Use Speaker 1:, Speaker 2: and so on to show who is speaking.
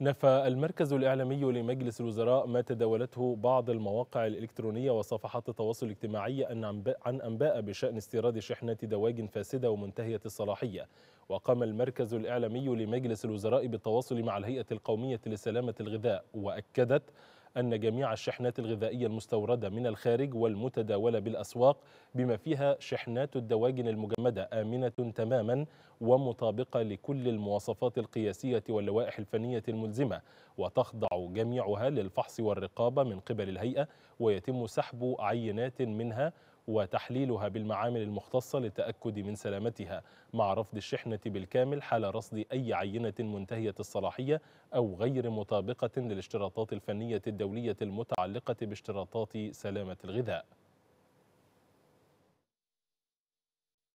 Speaker 1: نفى المركز الإعلامي لمجلس الوزراء ما تداولته بعض المواقع الإلكترونية وصفحات التواصل الاجتماعي عن أنباء بشأن استيراد شحنات دواجن فاسدة ومنتهية الصلاحية وقام المركز الإعلامي لمجلس الوزراء بالتواصل مع الهيئة القومية لسلامة الغذاء وأكدت أن جميع الشحنات الغذائية المستوردة من الخارج والمتداولة بالأسواق بما فيها شحنات الدواجن المجمدة آمنة تماما ومطابقة لكل المواصفات القياسية واللوائح الفنية الملزمة وتخضع جميعها للفحص والرقابة من قبل الهيئة ويتم سحب عينات منها وتحليلها بالمعامل المختصة للتأكد من سلامتها مع رفض الشحنة بالكامل حال رصد أي عينة منتهية الصلاحية أو غير مطابقة للاشتراطات الفنية الدولية المتعلقة باشتراطات سلامة الغذاء